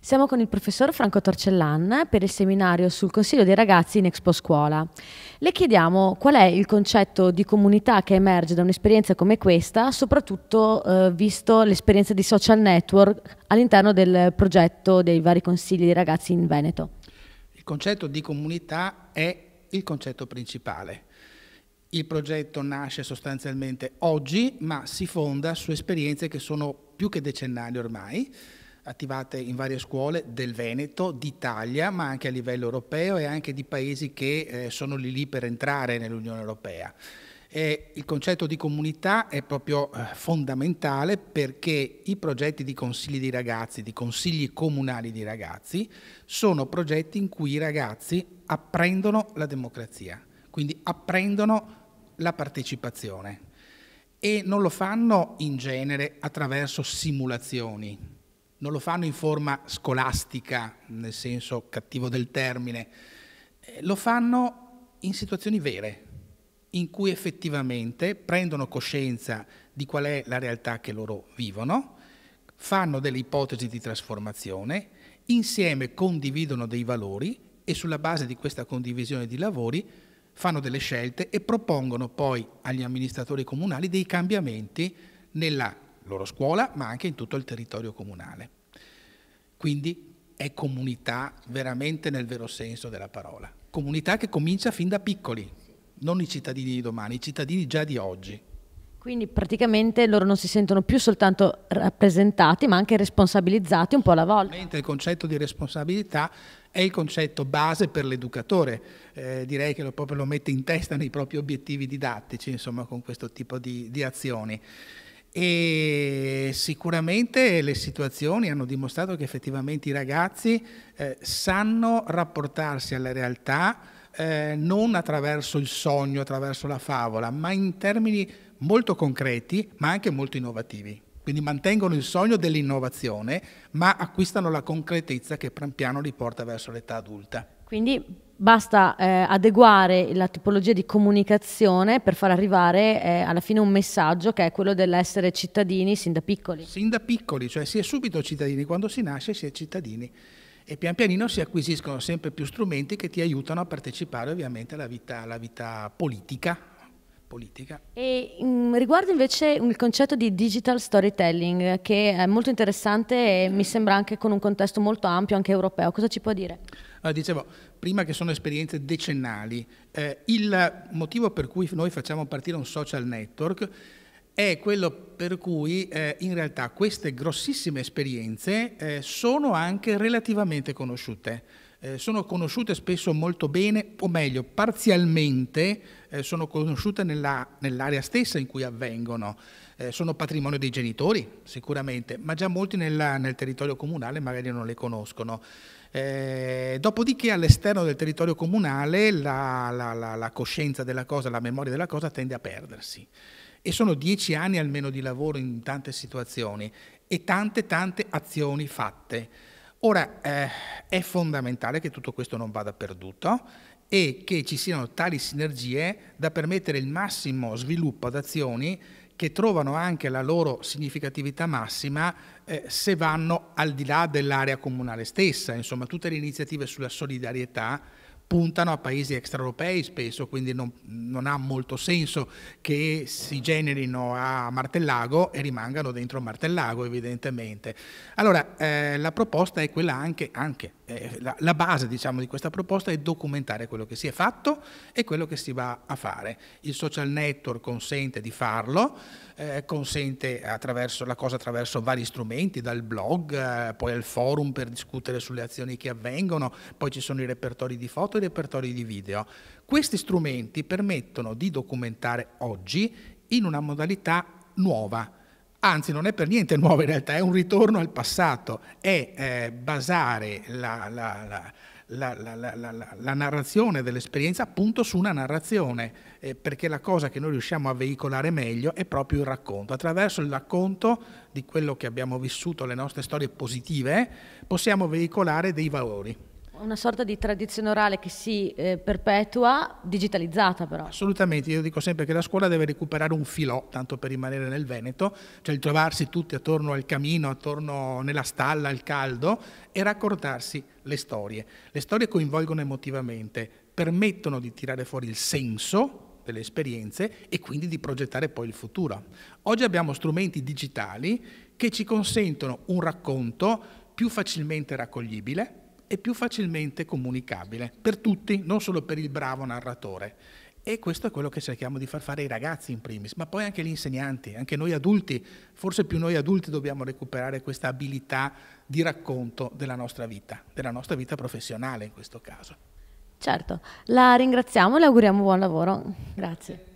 Siamo con il professor Franco Torcellan per il seminario sul consiglio dei ragazzi in Expo Scuola. Le chiediamo qual è il concetto di comunità che emerge da un'esperienza come questa, soprattutto eh, visto l'esperienza di social network all'interno del progetto dei vari consigli dei ragazzi in Veneto. Il concetto di comunità è il concetto principale. Il progetto nasce sostanzialmente oggi, ma si fonda su esperienze che sono più che decennali ormai, attivate in varie scuole del Veneto, d'Italia, ma anche a livello europeo e anche di paesi che eh, sono lì lì per entrare nell'Unione Europea. E il concetto di comunità è proprio eh, fondamentale perché i progetti di consigli di ragazzi, di consigli comunali di ragazzi, sono progetti in cui i ragazzi apprendono la democrazia, quindi apprendono la partecipazione e non lo fanno in genere attraverso simulazioni, non lo fanno in forma scolastica, nel senso cattivo del termine, eh, lo fanno in situazioni vere, in cui effettivamente prendono coscienza di qual è la realtà che loro vivono, fanno delle ipotesi di trasformazione, insieme condividono dei valori e sulla base di questa condivisione di lavori fanno delle scelte e propongono poi agli amministratori comunali dei cambiamenti nella loro scuola, ma anche in tutto il territorio comunale. Quindi è comunità veramente nel vero senso della parola. Comunità che comincia fin da piccoli, non i cittadini di domani, i cittadini già di oggi. Quindi praticamente loro non si sentono più soltanto rappresentati, ma anche responsabilizzati un po' alla volta. Mentre Il concetto di responsabilità è il concetto base per l'educatore, eh, direi che lo, proprio lo mette in testa nei propri obiettivi didattici, insomma, con questo tipo di, di azioni e sicuramente le situazioni hanno dimostrato che effettivamente i ragazzi eh, sanno rapportarsi alla realtà eh, non attraverso il sogno, attraverso la favola, ma in termini molto concreti, ma anche molto innovativi. Quindi mantengono il sogno dell'innovazione, ma acquistano la concretezza che pian piano li porta verso l'età adulta. Quindi basta eh, adeguare la tipologia di comunicazione per far arrivare eh, alla fine un messaggio che è quello dell'essere cittadini sin da piccoli. Sin da piccoli, cioè si è subito cittadini, quando si nasce si è cittadini e pian pianino si acquisiscono sempre più strumenti che ti aiutano a partecipare ovviamente alla vita, alla vita politica, politica. E mh, mm, riguardo invece il concetto di digital storytelling, che è molto interessante e mi sembra anche con un contesto molto ampio, anche europeo, cosa ci può dire? Eh, dicevo, prima che sono esperienze decennali, eh, il motivo per cui noi facciamo partire un social network è quello per cui eh, in realtà queste grossissime esperienze eh, sono anche relativamente conosciute eh, sono conosciute spesso molto bene, o meglio, parzialmente eh, sono conosciute nell'area stessa in cui avvengono. Eh, sono patrimonio dei genitori, sicuramente, ma già molti nella, nel territorio comunale magari non le conoscono. Eh, dopodiché all'esterno del territorio comunale la, la, la, la, coscienza della cosa, la memoria della cosa tende a perdersi. E sono dieci anni almeno di lavoro in tante situazioni e tante tante azioni fatte. Ora, eh, è fondamentale che tutto questo non vada perduto e che ci siano tali sinergie da permettere il massimo sviluppo ad azioni che trovano anche la loro significatività massima eh, se vanno al di là dell'area comunale stessa, insomma tutte le iniziative sulla solidarietà puntano a paesi extraeuropei spesso, quindi non, non, ha molto senso che si generino a Martellago e rimangano dentro Martellago evidentemente. Allora eh, la proposta è quella anche, anche eh, la, la, base diciamo, di questa proposta è documentare quello che si è fatto e quello che si va a fare. Il social network consente di farlo, eh, consente la cosa attraverso vari strumenti, dal blog, eh, poi al forum per discutere sulle azioni che avvengono, poi ci sono i repertori di foto, i repertori di video. Questi strumenti permettono di documentare oggi in una modalità nuova, anzi non è per niente nuova in realtà, è un ritorno al passato, è eh, basare la, la, la, la narrazione dell'esperienza appunto su una narrazione, eh, perché la cosa che noi riusciamo a veicolare meglio è proprio il racconto. Attraverso il racconto di quello che abbiamo vissuto, le nostre storie positive, possiamo veicolare dei valori. Una sorta di tradizione orale che si eh, perpetua, digitalizzata però. Assolutamente, io dico sempre che la scuola deve recuperare un filò, tanto per rimanere nel Veneto, cioè il trovarsi tutti attorno al camino, attorno nella stalla, al caldo e raccontarsi le storie. Le storie coinvolgono emotivamente, permettono di tirare fuori il senso delle esperienze e quindi di progettare poi il futuro. Oggi abbiamo strumenti digitali che ci consentono un racconto più facilmente raccoglibile, è più facilmente comunicabile per tutti, non solo per il bravo narratore. E questo è quello che cerchiamo di far fare ai ragazzi in primis, ma poi anche agli insegnanti, anche noi adulti, forse più noi adulti dobbiamo recuperare questa abilità di racconto della nostra vita, della nostra vita professionale in questo caso. Certo, la ringraziamo e le auguriamo buon lavoro. Grazie.